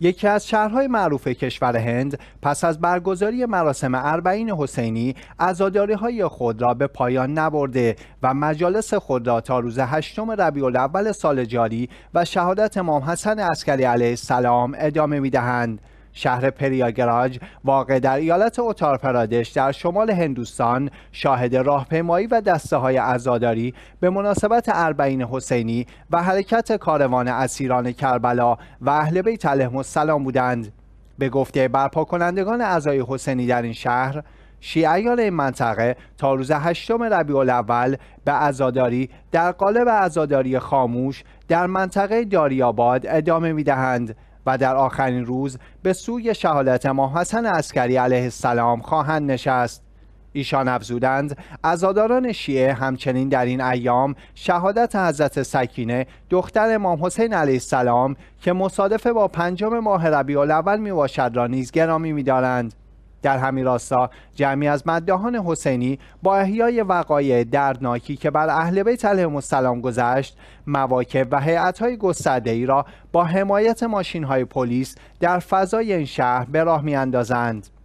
یکی از شهرهای معروف کشور هند پس از برگزاری مراسم اربعین حسینی از های خود را به پایان نبرده و مجالس خود را تا روز هشتم ربیع اول سال جاری و شهادت امام حسن عسکری علیه السلام ادامه میدهند. شهر پریاگراج واقع در ایالت اوتار پرادش در شمال هندوستان شاهد راهپیمایی و دسته های عزاداری به مناسبت اربعین حسینی و حرکت کاروان اسیران کربلا و اهل بیت علیهم السلام بودند به گفته برپا کنندگان اعضای حسینی در این شهر شیعیان این منطقه تا روز هشتم ربیع الاول به عزاداری در قالب ازاداری خاموش در منطقه داریاباد ادامه میدهند. و در آخرین روز به سوی شهادت ما حسن عسکری علیه السلام خواهند نشست ایشان افزودند عزاداران شیعه همچنین در این ایام شهادت حضرت سکینه دختر امام حسین علیه السلام که مصادف با پنجم ماه ربیع الاول میباشد را نیز گرامی میدارند در همین راستا جمعی از مدهان حسینی با احیای وقایع دردناکی که بر اهل بیت علیهم السلام گذشت مواکب و هیئت‌های ای را با حمایت ماشین‌های پلیس در فضای این شهر به راه می‌اندازند